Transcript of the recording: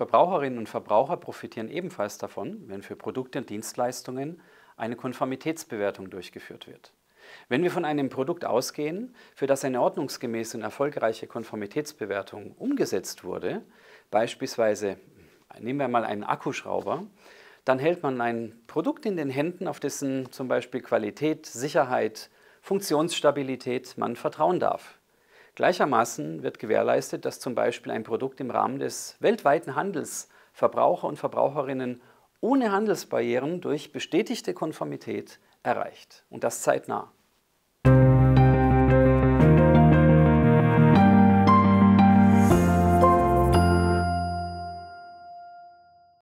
Verbraucherinnen und Verbraucher profitieren ebenfalls davon, wenn für Produkte und Dienstleistungen eine Konformitätsbewertung durchgeführt wird. Wenn wir von einem Produkt ausgehen, für das eine ordnungsgemäße und erfolgreiche Konformitätsbewertung umgesetzt wurde, beispielsweise nehmen wir mal einen Akkuschrauber, dann hält man ein Produkt in den Händen, auf dessen zum Beispiel Qualität, Sicherheit, Funktionsstabilität man vertrauen darf. Gleichermaßen wird gewährleistet, dass zum Beispiel ein Produkt im Rahmen des weltweiten Handels Verbraucher und Verbraucherinnen ohne Handelsbarrieren durch bestätigte Konformität erreicht und das zeitnah.